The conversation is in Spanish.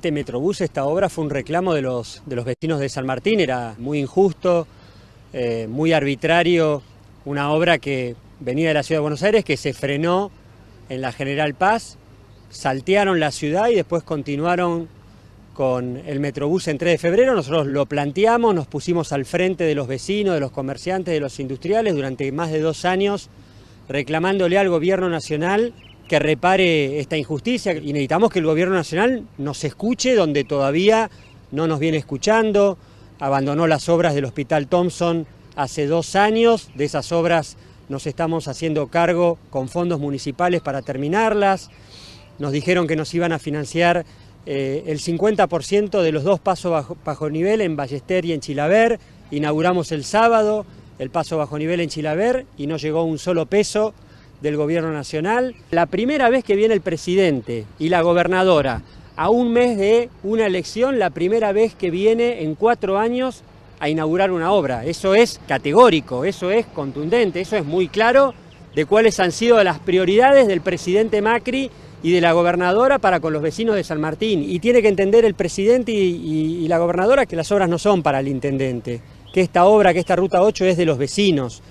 este Metrobús, esta obra fue un reclamo de los, de los vecinos de San Martín, era muy injusto, eh, muy arbitrario, una obra que venía de la ciudad de Buenos Aires, que se frenó en la General Paz, saltearon la ciudad y después continuaron con el Metrobús en 3 de febrero. Nosotros lo planteamos, nos pusimos al frente de los vecinos, de los comerciantes, de los industriales durante más de dos años, reclamándole al gobierno nacional que repare esta injusticia y necesitamos que el gobierno nacional nos escuche donde todavía no nos viene escuchando, abandonó las obras del Hospital Thompson hace dos años, de esas obras nos estamos haciendo cargo con fondos municipales para terminarlas, nos dijeron que nos iban a financiar eh, el 50% de los dos pasos bajo, bajo nivel en Ballester y en Chilaver, inauguramos el sábado el paso bajo nivel en Chilaver y no llegó un solo peso del gobierno nacional. La primera vez que viene el presidente y la gobernadora a un mes de una elección, la primera vez que viene en cuatro años a inaugurar una obra. Eso es categórico, eso es contundente, eso es muy claro de cuáles han sido las prioridades del presidente Macri y de la gobernadora para con los vecinos de San Martín. Y tiene que entender el presidente y, la gobernadora que las obras no son para el intendente, que esta obra, que esta Ruta 8 es de los vecinos.